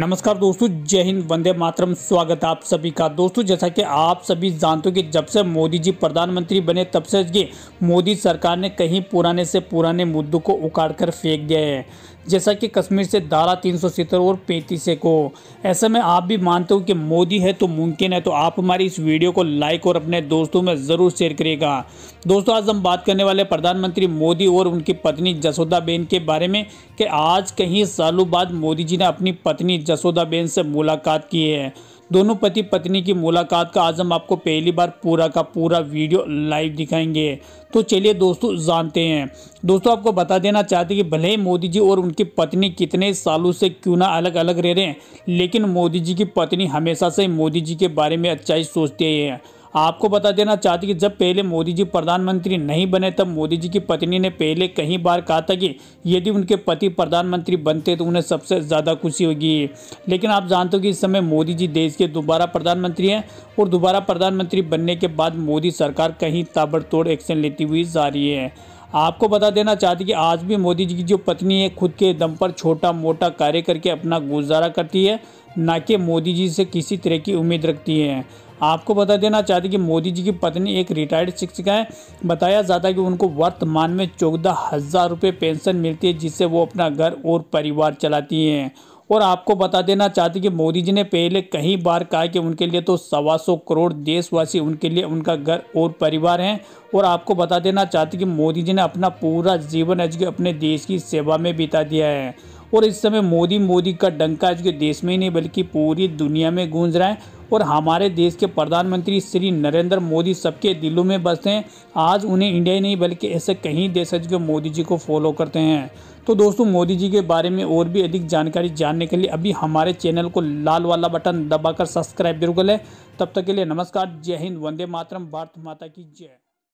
नमस्कार दोस्तों जय हिंद वंदे मातरम स्वागत आप सभी का दोस्तों जैसा कि आप सभी जानते हो कि जब से मोदी जी प्रधानमंत्री बने तब से ये मोदी सरकार ने कहीं पुराने से पुराने मुद्दों को उखाड़ कर फेंक दिया है जैसा कि कश्मीर से धारा तीन सौ और पैंतीस को ऐसे में आप भी मानते हो कि मोदी है तो मुमकिन है तो आप हमारी इस वीडियो को लाइक और अपने दोस्तों में ज़रूर शेयर करिएगा दोस्तों आज हम बात करने वाले प्रधानमंत्री मोदी और उनकी पत्नी जसोदा बेन के बारे में कि आज कहीं सालों बाद मोदी जी ने अपनी पत्नी जसोदाबेन से मुलाकात की है दोनों पति पत्नी की मुलाकात का आज हम आपको पहली बार पूरा का पूरा वीडियो लाइव दिखाएंगे तो चलिए दोस्तों जानते हैं दोस्तों आपको बता देना चाहते हैं कि भले ही मोदी जी और उनकी पत्नी कितने सालों से क्यों ना अलग अलग रह रहे हैं लेकिन मोदी जी की पत्नी हमेशा से मोदी जी के बारे में अच्छाई सोचते हैं आपको बता देना चाहती कि जब पहले मोदी जी प्रधानमंत्री नहीं बने तब मोदी जी की पत्नी ने पहले कई बार कहा था कि यदि उनके पति प्रधानमंत्री बनते तो उन्हें सबसे ज़्यादा खुशी होगी लेकिन आप जानते हो कि इस समय मोदी जी देश के दोबारा प्रधानमंत्री हैं और दोबारा प्रधानमंत्री बनने के बाद मोदी सरकार कहीं ताबड़तोड़ एक्शन लेती हुई जा रही है आपको बता देना चाहती कि आज भी मोदी जी की जो पत्नी है खुद के दम पर छोटा मोटा कार्य करके अपना गुजारा करती है ना कि मोदी जी से किसी तरह की उम्मीद रखती हैं आपको बता देना चाहती कि मोदी जी की पत्नी एक रिटायर्ड शिक्षिका है बताया जाता है कि उनको वर्तमान में चौदह हज़ार रुपये पेंशन मिलती है जिससे वो अपना घर और परिवार चलाती हैं और आपको बता देना चाहती कि मोदी जी ने पहले कई बार कहा कि उनके लिए तो सवा सौ करोड़ देशवासी उनके लिए उनका घर और परिवार हैं और आपको बता देना चाहती कि मोदी जी ने अपना पूरा जीवन आज अपने देश की सेवा में बिता दिया है और इस समय मोदी मोदी का डंका आज के देश में ही नहीं बल्कि पूरी दुनिया में गूंज रहा है और हमारे देश के प्रधानमंत्री श्री नरेंद्र मोदी सबके दिलों में बसते हैं आज उन्हें इंडिया ही नहीं बल्कि ऐसे कई जो मोदी जी को फॉलो करते हैं तो दोस्तों मोदी जी के बारे में और भी अधिक जानकारी जानने के लिए अभी हमारे चैनल को लाल वाला बटन दबाकर सब्सक्राइब जरूर कर लें तब तक के लिए नमस्कार जय हिंद वंदे मातरम भारत माता की जय